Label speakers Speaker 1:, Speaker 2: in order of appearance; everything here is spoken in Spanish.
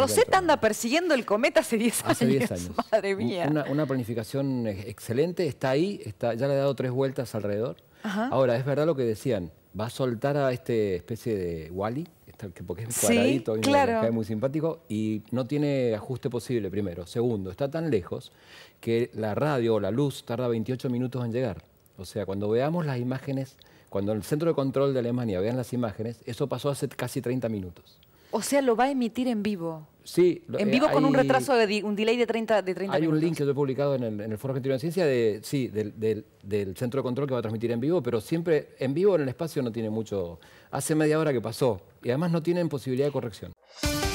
Speaker 1: Rosetta anda persiguiendo el cometa hace 10 años. Hace 10 años. Madre mía.
Speaker 2: Una, planificación e- excelente, está ahí, está, ya le ha dado tres vueltas alrededor. Ahora, es verdad lo que decían, va a soltar a este especie de Wally, este porque es cuadradito y muy simpático, y no tiene ajuste posible, primero. Segundo, está tan lejos que la radio o la luz tarda 28 minutos en llegar. O sea, cuando veamos las imágenes, cuando en el centro de control de Alemania vean las imágenes, eso pasó hace casi 30 minutos.
Speaker 1: O sea, lo va a emitir en vivo.
Speaker 2: En eh, vivo con un retraso,
Speaker 1: de un delay de 30, de 30 minutos. Hay un
Speaker 2: link que yo he publicado en el, Foro Argentino de Ciencia de, sí, del, del, centro de control que va a transmitir en vivo, pero siempre en vivo en el espacio no tiene mucho. Hace media hora que pasó y además no tienen posibilidad de corrección.